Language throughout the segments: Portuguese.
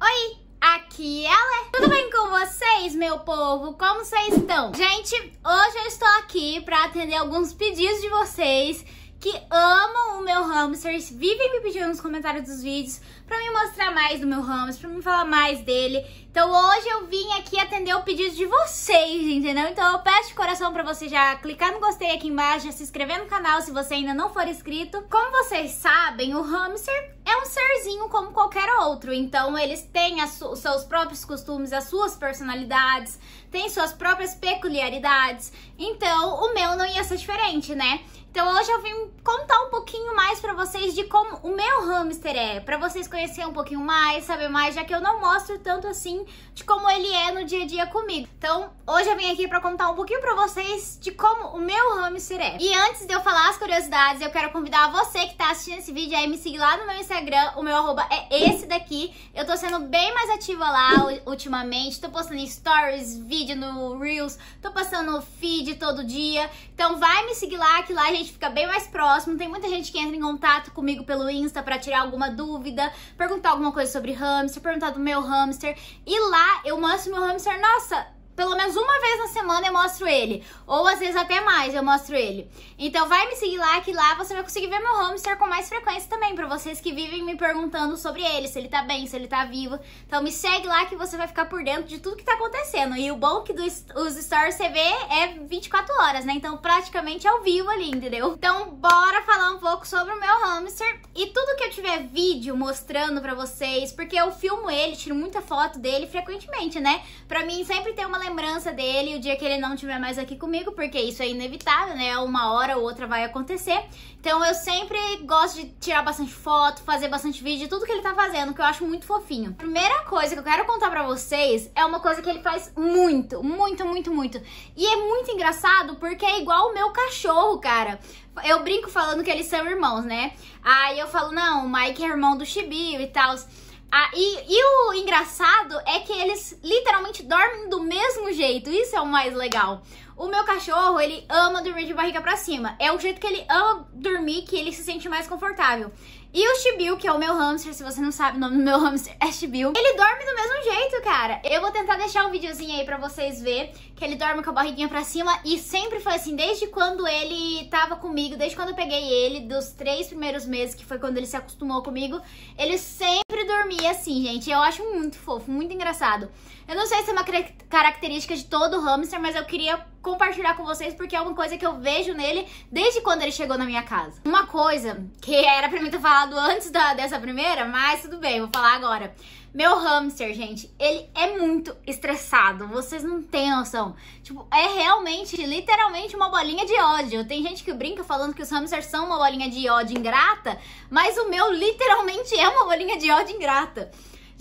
Oi, aqui é ela. É. Tudo bem com vocês, meu povo? Como vocês estão? Gente, hoje eu estou aqui para atender alguns pedidos de vocês que amam o meu hamster vivem me pedindo nos comentários dos vídeos pra me mostrar mais do meu hamster, pra me falar mais dele. Então hoje eu vim aqui atender o pedido de vocês, entendeu? Então eu peço de coração pra você já clicar no gostei aqui embaixo, já se inscrever no canal se você ainda não for inscrito. Como vocês sabem, o hamster é um serzinho como qualquer outro, então eles têm os seus próprios costumes, as suas personalidades, têm suas próprias peculiaridades. Então o meu não ia ser diferente, né? Então hoje eu vim contar um pouquinho mais para vocês de como o meu hamster é, para vocês conhecerem um pouquinho mais, saber mais, já que eu não mostro tanto assim de como ele é no dia a dia comigo. Então, hoje eu vim aqui para contar um pouquinho para vocês de como o meu hamster é. E antes de eu falar as curiosidades, eu quero convidar você que tá assistindo esse vídeo a me seguir lá no meu Instagram, o meu arroba é esse daqui. Eu tô sendo bem mais ativa lá ultimamente, tô postando stories, vídeo no Reels, tô passando feed todo dia. Então vai me seguir lá, que lá a gente fica bem mais próximo, tem muita gente que entra em contato comigo pelo Insta para tirar alguma dúvida, perguntar alguma coisa sobre hamster, perguntar do meu hamster. E lá eu mostro meu hamster, nossa, pelo menos uma vez na semana eu mostro ele. Ou às vezes até mais eu mostro ele. Então vai me seguir lá, que lá você vai conseguir ver meu hamster com mais frequência também. Pra vocês que vivem me perguntando sobre ele, se ele tá bem, se ele tá vivo. Então me segue lá que você vai ficar por dentro de tudo que tá acontecendo. E o bom é que dos, os stories você vê é 24 horas, né? Então praticamente é ao vivo ali, entendeu? Então bora falar um pouco sobre o meu hamster. E tudo que eu tiver vídeo mostrando pra vocês, porque eu filmo ele, tiro muita foto dele frequentemente, né? Pra mim sempre tem uma lembrança dele o dia que ele não estiver mais aqui comigo, porque isso é inevitável, né? Uma hora ou outra vai acontecer. Então eu sempre gosto de tirar bastante foto, fazer bastante vídeo de tudo que ele tá fazendo, que eu acho muito fofinho. Primeira coisa que eu quero contar pra vocês é uma coisa que ele faz muito, muito, muito, muito. E é muito engraçado porque é igual o meu cachorro, cara eu brinco falando que eles são irmãos, né? Aí eu falo, não, o Mike é irmão do Chibio e tal. Ah, e, e, o engraçado é que eles literalmente dormem do mesmo jeito. Isso é o mais legal. O meu cachorro, ele ama dormir de barriga para cima. É o jeito que ele ama dormir que ele se sente mais confortável. E o Shibiu, que é o meu hamster, se você não sabe, o nome do meu hamster é Shibiu. Ele dorme do mesmo jeito, cara. Eu vou tentar deixar um videozinho aí pra vocês ver que ele dorme com a barriguinha pra cima. E sempre foi assim, desde quando ele tava comigo, desde quando eu peguei ele, dos três primeiros meses, que foi quando ele se acostumou comigo, ele sempre assim, gente. Eu acho muito fofo, muito engraçado. Eu não sei se é uma característica de todo hamster, mas eu queria compartilhar com vocês porque é uma coisa que eu vejo nele desde quando ele chegou na minha casa. Uma coisa que era pra mim ter falado antes da, dessa primeira, mas tudo bem, vou falar agora. Meu hamster, gente, ele é muito estressado. Vocês não têm noção. Tipo, é realmente, literalmente, uma bolinha de ódio. Tem gente que brinca falando que os hamsters são uma bolinha de ódio ingrata, mas o meu literalmente é uma bolinha de ódio ingrata.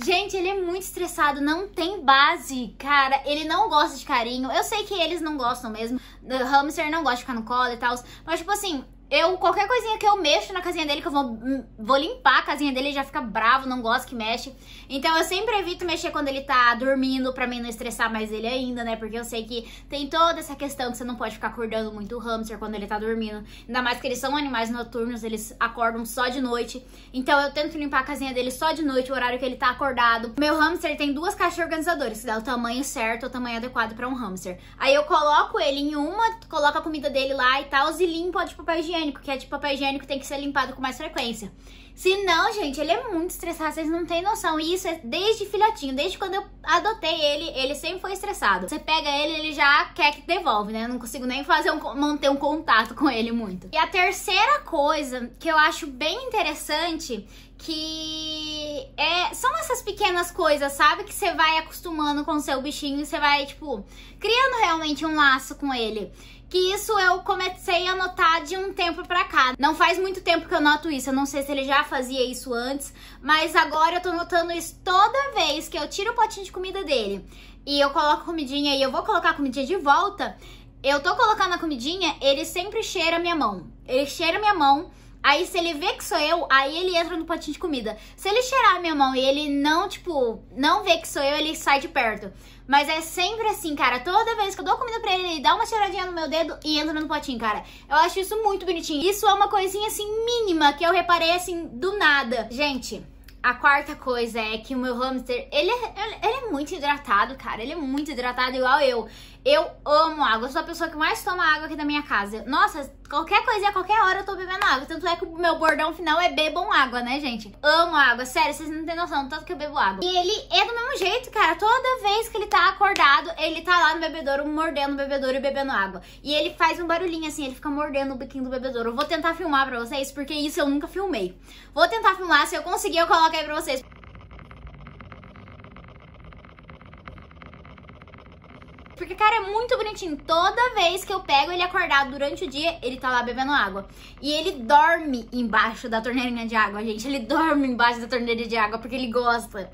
Gente, ele é muito estressado, não tem base, cara. Ele não gosta de carinho. Eu sei que eles não gostam mesmo. O hamster não gosta de ficar no colo e tal. Mas, tipo assim, eu, qualquer coisinha que eu mexo na casinha dele, que eu vou, hum, vou limpar a casinha dele, ele já fica bravo, não gosta que mexe. Então eu sempre evito mexer quando ele tá dormindo, pra mim não estressar mais ele ainda, né? Porque eu sei que tem toda essa questão que você não pode ficar acordando muito o hamster quando ele tá dormindo. Ainda mais que eles são animais noturnos, eles acordam só de noite. Então eu tento limpar a casinha dele só de noite, o horário que ele tá acordado. Meu hamster tem duas caixas organizadoras, que dá o tamanho certo, o tamanho adequado pra um hamster. Aí eu coloco ele em uma, coloco a comida dele lá e tal, e limpo de tipo, papel higiênico higiênico, que é de papel higiênico tem que ser limpado com mais frequência. Se não, gente, ele é muito estressado, vocês não têm noção. E isso é desde filhotinho, desde quando eu adotei ele, ele sempre foi estressado. Você pega ele, ele já quer que devolve, né? Eu não consigo nem fazer um, manter um contato com ele muito. E a terceira coisa que eu acho bem interessante que é, são essas pequenas coisas, sabe? Que você vai acostumando com o seu bichinho e você vai, tipo, criando realmente um laço com ele que isso eu comecei a notar de um tempo pra cá. Não faz muito tempo que eu noto isso, eu não sei se ele já fazia isso antes, mas agora eu tô notando isso toda vez que eu tiro o potinho de comida dele e eu coloco comidinha e eu vou colocar a comidinha de volta, eu tô colocando a comidinha, ele sempre cheira a minha mão. Ele cheira a minha mão Aí se ele vê que sou eu, aí ele entra no potinho de comida. Se ele cheirar a minha mão e ele não, tipo, não vê que sou eu, ele sai de perto. Mas é sempre assim, cara. Toda vez que eu dou comida pra ele, ele dá uma cheiradinha no meu dedo e entra no potinho, cara. Eu acho isso muito bonitinho. Isso é uma coisinha, assim, mínima que eu reparei, assim, do nada. Gente, a quarta coisa é que o meu hamster, ele é, ele é muito hidratado, cara. Ele é muito hidratado, igual eu. Eu amo água, eu sou a pessoa que mais toma água aqui da minha casa. Nossa, qualquer coisa, a qualquer hora eu tô bebendo água. Tanto é que o meu bordão final é bebam água, né, gente? Amo água, sério, vocês não têm noção tanto que eu bebo água. E ele é do mesmo jeito, cara. Toda vez que ele tá acordado, ele tá lá no bebedouro, mordendo o bebedouro e bebendo água. E ele faz um barulhinho assim, ele fica mordendo o biquinho do bebedouro. Eu vou tentar filmar pra vocês, porque isso eu nunca filmei. Vou tentar filmar, se eu conseguir eu coloco coloco aí pra vocês. Porque, cara, é muito bonitinho. Toda vez que eu pego ele acordado durante o dia, ele tá lá bebendo água. E ele dorme embaixo da torneirinha de água, gente. Ele dorme embaixo da torneira de água porque ele gosta.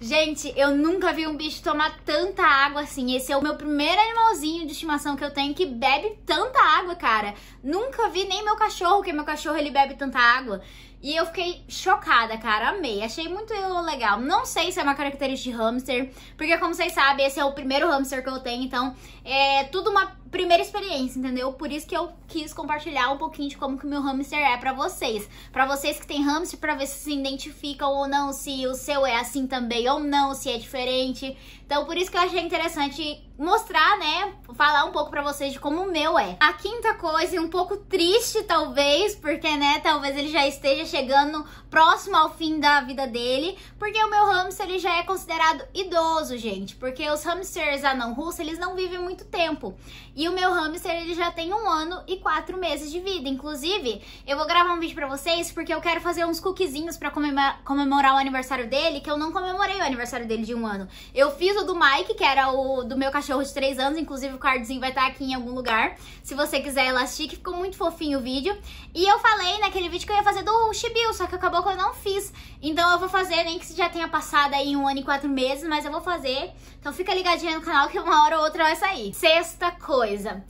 Gente, eu nunca vi um bicho tomar tanta água assim. Esse é o meu primeiro animalzinho de estimação que eu tenho que bebe tanta água, cara. Nunca vi nem meu cachorro, que meu cachorro ele bebe tanta água. E eu fiquei chocada, cara, amei. Achei muito legal. Não sei se é uma característica de hamster, porque como vocês sabem, esse é o primeiro hamster que eu tenho, então é tudo uma primeira experiência, entendeu? Por isso que eu quis compartilhar um pouquinho de como que o meu hamster é para vocês. para vocês que têm hamster, pra ver se se identificam ou não, se o seu é assim também ou não, se é diferente. Então, por isso que eu achei interessante mostrar, né, falar um pouco para vocês de como o meu é. A quinta coisa, e um pouco triste talvez, porque, né, talvez ele já esteja chegando próximo ao fim da vida dele, porque o meu hamster, ele já é considerado idoso, gente, porque os hamsters anão russa eles não vivem muito tempo. E o meu hamster, ele já tem um ano e quatro meses de vida. Inclusive, eu vou gravar um vídeo pra vocês porque eu quero fazer uns cookiezinhos pra comemorar, comemorar o aniversário dele, que eu não comemorei o aniversário dele de um ano. Eu fiz o do Mike, que era o do meu cachorro de três anos, inclusive o cardzinho vai estar tá aqui em algum lugar, se você quiser elastique, ficou muito fofinho o vídeo. E eu falei naquele vídeo que eu ia fazer do Shibiu, só que acabou que eu não fiz. Então eu vou fazer, nem que já tenha passado aí um ano e quatro meses, mas eu vou fazer. Então fica ligadinha no canal que uma hora ou outra vai sair. Sexta coisa coisa.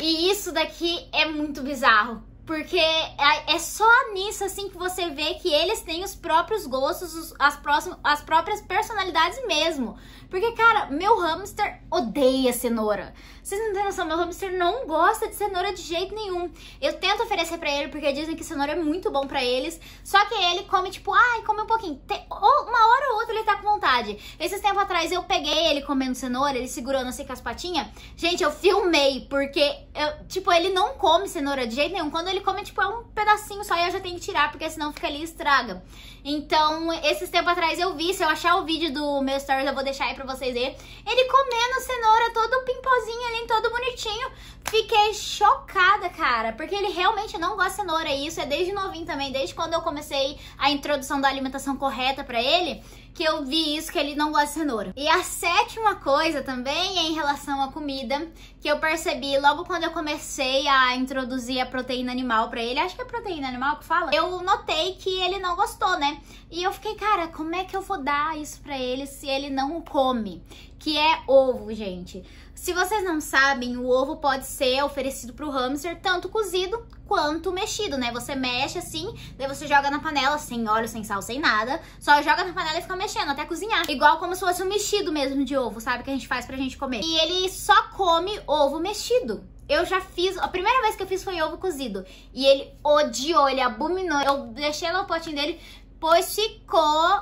E isso daqui é muito bizarro. Porque é, é só nisso, assim, que você vê que eles têm os próprios gostos, as, próximas, as próprias personalidades mesmo. Porque, cara, meu hamster odeia cenoura. Vocês não têm noção, meu hamster não gosta de cenoura de jeito nenhum. Eu tento oferecer pra ele porque dizem que cenoura é muito bom pra eles. Só que ele come, tipo, ai, come um pouquinho. Tem, uma hora ou outra ele tá com vontade. Esses tempos atrás eu peguei ele comendo cenoura, ele segurando assim com as patinhas. Gente, eu filmei porque, eu, tipo, ele não come cenoura de jeito nenhum. Quando ele come, tipo, é um pedacinho só e eu já tenho que tirar porque senão fica ali e estraga. Então, esses tempos atrás eu vi, se eu achar o vídeo do meu stories, eu vou deixar aí pra vocês verem. Ele comendo cenoura todo pimpozinho ali pequenininho, todo bonitinho. Fiquei chocada, cara, porque ele realmente não gosta de cenoura. E isso é desde novinho também, desde quando eu comecei a introdução da alimentação correta para ele que eu vi isso, que ele não gosta de cenoura. E a sétima coisa também é em relação à comida, que eu percebi logo quando eu comecei a introduzir a proteína animal para ele, acho que é proteína animal que fala, eu notei que ele não gostou, né? E eu fiquei, cara, como é que eu vou dar isso para ele se ele não come? Que é ovo, gente. Se vocês não sabem, o ovo pode ser oferecido para o hamster tanto cozido quanto mexido, né? Você mexe assim, daí você joga na panela, sem óleo, sem sal, sem nada. Só joga na panela e fica mexendo até cozinhar. Igual como se fosse um mexido mesmo de ovo, sabe? Que a gente faz pra gente comer. E ele só come ovo mexido. Eu já fiz, a primeira vez que eu fiz foi ovo cozido. E ele odiou, ele abominou. Eu deixei no potinho dele, pois ficou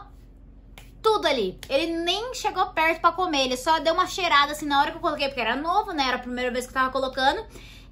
tudo ali. Ele nem chegou perto pra comer, ele só deu uma cheirada assim na hora que eu coloquei, porque era novo, né? Era a primeira vez que eu tava colocando.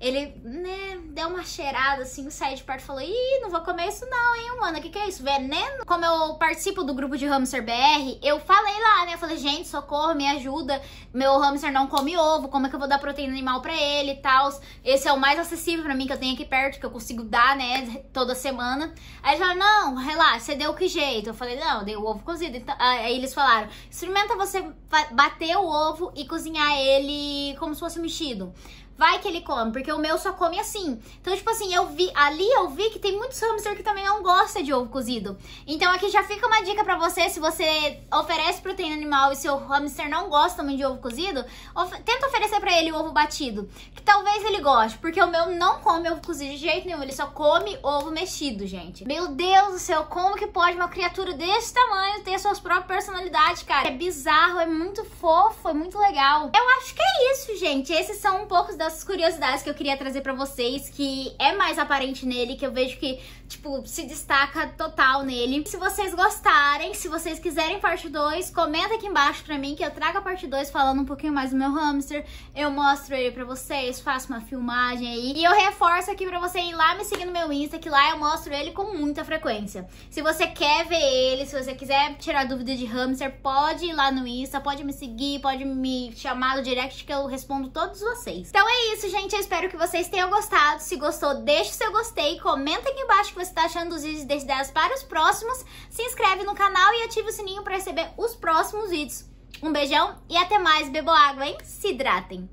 Ele, né, deu uma cheirada assim, saiu de perto e falou: Ih, não vou comer isso, não, hein, mano? O que, que é isso? Veneno? Como eu participo do grupo de hamster BR, eu falei lá, né? Eu falei, gente, socorro, me ajuda. Meu hamster não come ovo, como é que eu vou dar proteína animal pra ele e tal? Esse é o mais acessível pra mim que eu tenho aqui perto, que eu consigo dar, né, toda semana. Aí eles falaram: Não, relaxa, você deu que jeito? Eu falei: Não, dei o ovo cozido. Então, aí eles falaram: Experimenta você bater o ovo e cozinhar ele como se fosse mexido. Vai que ele come, porque o meu só come assim. Então, tipo assim, eu vi ali eu vi que tem muitos hamster que também não gosta de ovo cozido. Então aqui já fica uma dica para você, se você oferece proteína animal e seu hamster não gosta muito de ovo cozido, of tenta oferecer para ele o ovo batido, que talvez ele goste, porque o meu não come ovo cozido de jeito nenhum, ele só come ovo mexido, gente. Meu Deus do céu, como que pode uma criatura desse tamanho ter suas próprias personalidades, cara? É bizarro, é muito fofo, é muito legal. Eu acho que é isso, gente. Esses são um pouco das curiosidades que eu queria trazer para vocês, que é mais aparente nele, que eu vejo que, tipo, se destaca total nele. Se vocês gostarem, se vocês quiserem parte 2, comenta aqui embaixo pra mim que eu trago a parte 2 falando um pouquinho mais do meu hamster. Eu mostro ele pra vocês, faço uma filmagem aí. E eu reforço aqui pra você ir lá me seguir no meu Insta, que lá eu mostro ele com muita frequência. Se você quer ver ele, se você quiser tirar dúvida de hamster, pode ir lá no Insta, pode me seguir, pode me chamar no direct que eu respondo todos vocês. Então é é isso, gente. Eu espero que vocês tenham gostado. Se gostou, deixa o seu gostei. Comenta aqui embaixo o que você tá achando dos vídeos desde 10 para os próximos. Se inscreve no canal e ativa o sininho para receber os próximos vídeos. Um beijão e até mais. Bebo água, hein? Se hidratem.